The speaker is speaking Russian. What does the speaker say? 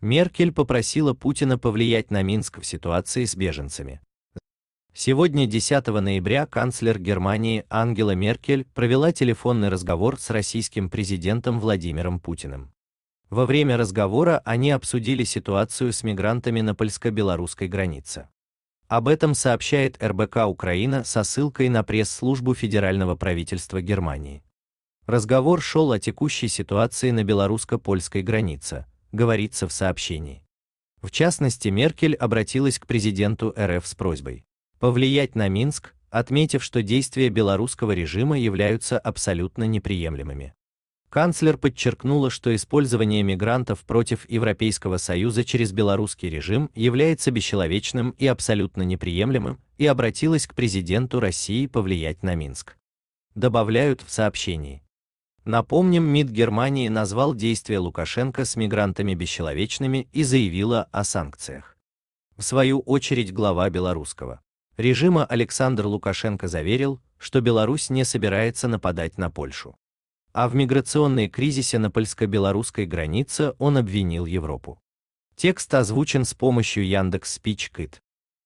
Меркель попросила Путина повлиять на Минск в ситуации с беженцами. Сегодня, 10 ноября, канцлер Германии Ангела Меркель провела телефонный разговор с российским президентом Владимиром Путиным. Во время разговора они обсудили ситуацию с мигрантами на польско-белорусской границе. Об этом сообщает РБК Украина со ссылкой на пресс-службу Федерального правительства Германии. Разговор шел о текущей ситуации на белорусско-польской границе, говорится в сообщении. В частности, Меркель обратилась к президенту РФ с просьбой повлиять на Минск, отметив, что действия белорусского режима являются абсолютно неприемлемыми. Канцлер подчеркнула, что использование мигрантов против Европейского Союза через белорусский режим является бесчеловечным и абсолютно неприемлемым, и обратилась к президенту России повлиять на Минск. Добавляют в сообщении. Напомним, МИД Германии назвал действия Лукашенко с мигрантами бесчеловечными и заявила о санкциях. В свою очередь глава белорусского режима Александр Лукашенко заверил, что Беларусь не собирается нападать на Польшу. А в миграционной кризисе на польско-белорусской границе он обвинил Европу. Текст озвучен с помощью Яндекс.Спичкит.